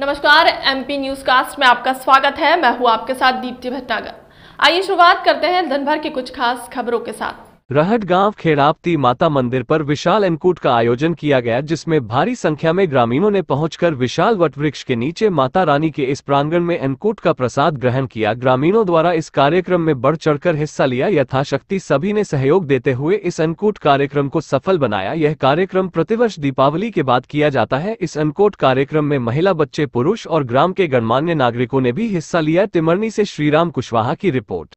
नमस्कार MP news cast में आपका स्वागत है मैं हूँ आपके साथ दीप्ति भटनागर आइए शुरुआत करते हैं दिनभर की कुछ खास खबरों के साथ रहट गांव खेड़ापती माता मंदिर पर विशाल एनकूट का आयोजन किया गया जिसमें भारी संख्या में ग्रामीणों ने पहुंचकर विशाल वटवृक्ष के नीचे माता रानी के इस प्रांगण में एनकूट का प्रसाद ग्रहण किया ग्रामीणों द्वारा इस कार्यक्रम में बढ़ चढ़कर हिस्सा लिया यथाशक्ति सभी ने सहयोग देते हुए इस अनकूट कार्यक्रम को सफल बनाया यह कार्यक्रम प्रतिवर्ष दीपावली के बाद किया जाता है इस अनकूट कार्यक्रम में महिला बच्चे पुरुष और ग्राम के गणमान्य नागरिकों ने भी हिस्सा लिया तिमरनी से श्रीराम कुशवाहा की रिपोर्ट